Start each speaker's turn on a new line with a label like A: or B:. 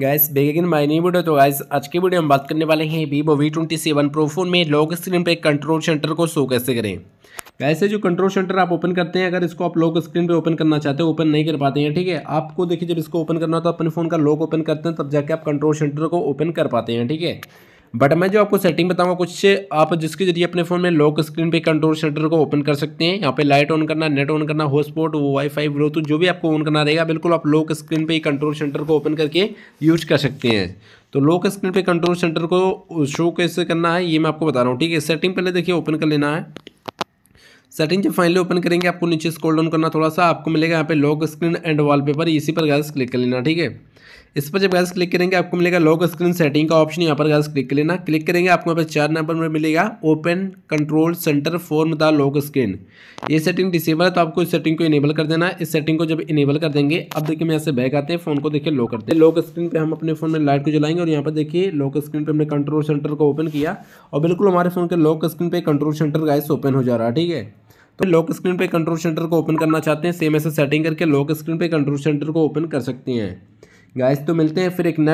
A: gas begin my नई video तो guys आज के वीडियो हम बात करने वाले हैं Vivo V twenty seven pro phone में लॉक स्क्रीन पे कंट्रोल सेंटर को शो कैसे करें वैसे जो कंट्रोल सेंटर आप ओपन करते हैं अगर इसको आप लॉक स्क्रीन पे ओपन करना चाहते हो ओपन नहीं कर पाते हैं ठीक है आपको देखिए जब इसको ओपन करना हो तो अपने फ़ोन का लॉक ओपन करते हैं तब जाके आप कंट्रोल सेंटर को ओपन कर पाते हैं ठीक है बट मैं जो आपको सेटिंग बताऊँगा कुछ आप जिसके जरिए अपने फ़ोन में लॉक स्क्रीन पे कंट्रोल शटर को ओपन कर सकते हैं यहाँ पे लाइट ऑन करना नेट ऑन करना हॉटस्पॉट वाईफाई ब्लूटूथ जो भी आपको ऑन करना रहेगा बिल्कुल आप लॉक स्क्रीन पर ही कंट्रोल सेंटर को ओपन करके यूज कर सकते हैं तो लॉक स्क्रीन पे कंट्रोल सेंटर को शो कैसे करना है ये मैं आपको बता रहा हूँ ठीक है सेटिंग पहले देखिए ओपन कर लेना है सेटिंग जब फाइनली ओपन करेंगे आपको नीचे स्कोल डाउन करना थोड़ा सा आपको मिलेगा यहाँ पे लॉक स्क्रीन एंड वॉलपेपर इसी पर गैस क्लिक कर लेना ठीक है इस पर जब गैस क्लिक करेंगे आपको मिलेगा लॉक स्क्रीन सेटिंग का ऑप्शन यहाँ पर गैस क्लिक कर लेना क्लिक करेंगे आपको यहाँ पर चार नंबर में मिलेगा open control centre for the lock screen ये सेटिंग डिसेबल है तो आपको इस सेटिंग को इनेबल कर देना इस सेटिंग को जब इनेबल कर देंगे अब देखिए मैं यहाँ से बैक आते हैं फोन को देखिए लॉक करते हैं लॉक स्क्रीन पर हम अपने फोन में लाइट को जलाएंगे और यहाँ पर देखिए लॉक स्क्रीन पर हमने कंट्रोल सेंटर को ओपन किया और बिल्कुल हमारे फोन के लॉक स्क्रीन पर कंट्रोल सेंटर गैस ओपन हो जा रहा है ठीक है तो लॉक स्क्रीन पे कंट्रोल सेंटर को ओपन करना चाहते हैं सेम ऐसे सेटिंग करके लॉक स्क्रीन पर कंट्रोल सेंटर को ओपन कर सकते हैं गाइस तो मिलते हैं फिर एक नए